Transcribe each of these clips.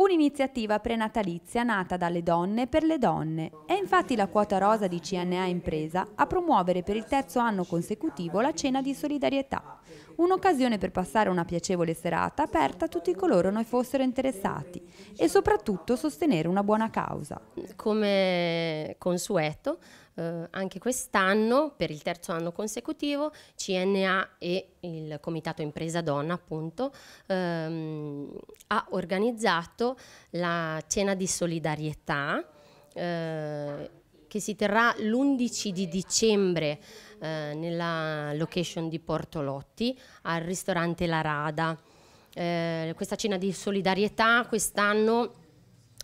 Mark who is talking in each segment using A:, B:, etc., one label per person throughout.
A: Un'iniziativa prenatalizia nata dalle donne per le donne. È infatti la quota rosa di CNA Impresa a promuovere per il terzo anno consecutivo la cena di solidarietà un'occasione per passare una piacevole serata aperta a tutti coloro ne fossero
B: interessati e soprattutto sostenere una buona causa. Come consueto, eh, anche quest'anno, per il terzo anno consecutivo, CNA e il Comitato Impresa Donna, appunto, ehm, ha organizzato la cena di solidarietà eh, che si terrà l'11 di dicembre eh, nella location di Portolotti al ristorante La Rada. Eh, questa cena di solidarietà quest'anno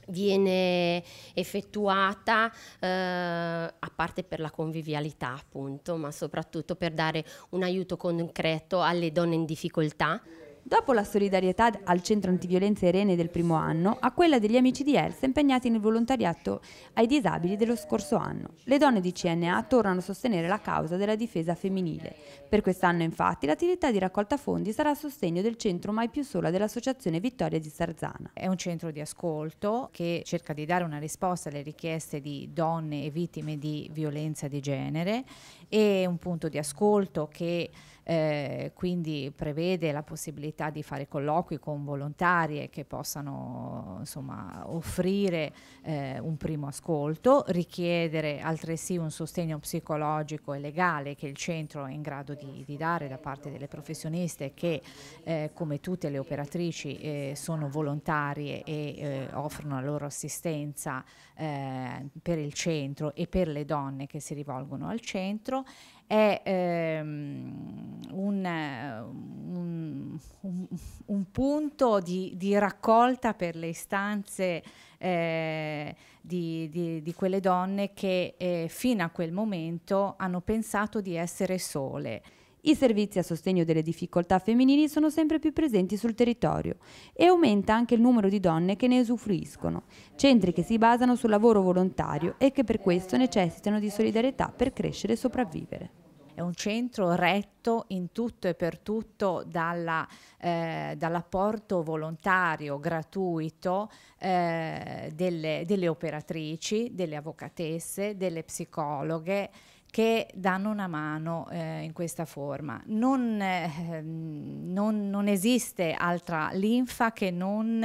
B: viene effettuata eh, a parte per la convivialità appunto ma soprattutto per dare un aiuto concreto alle donne in difficoltà Dopo la solidarietà al centro antiviolenza Irene del
A: primo anno, a quella degli amici di Elsa impegnati nel volontariato ai disabili dello scorso anno, le donne di CNA tornano a sostenere la causa della difesa femminile. Per quest'anno infatti l'attività di raccolta fondi sarà a sostegno del centro Mai più sola dell'Associazione Vittoria di Sarzana.
C: È un centro di ascolto che cerca di dare una risposta alle richieste di donne e vittime di violenza di genere e un punto di ascolto che eh, quindi prevede la possibilità possibilità di fare colloqui con volontarie che possano insomma, offrire eh, un primo ascolto, richiedere altresì un sostegno psicologico e legale che il centro è in grado di, di dare da parte delle professioniste che eh, come tutte le operatrici eh, sono volontarie e eh, offrono la loro assistenza eh, per il centro e per le donne che si rivolgono al centro è ehm, un, un, un, un punto di, di, raccolta per le istanze eh, di, di, di, quelle donne che
A: eh, fino a quel momento hanno pensato di essere sole. I servizi a sostegno delle difficoltà femminili sono sempre più presenti sul territorio e aumenta anche il numero di donne che ne usufruiscono, centri che si basano sul lavoro volontario e che per questo necessitano di solidarietà per crescere e sopravvivere
C: è un centro retto in tutto e per tutto dalla, eh, dall'apporto volontario, gratuito eh, delle, delle operatrici, delle avvocatesse, delle psicologhe che danno una mano eh, in questa forma. Non, eh, non, non, esiste altra linfa che non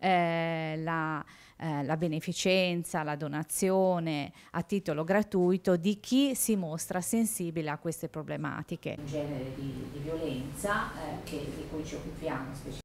C: eh, la, eh, la, beneficenza, la donazione a titolo gratuito di chi si mostra sensibile a queste problematiche. Un genere di, di violenza eh, che, di cui ci occupiamo specificamente.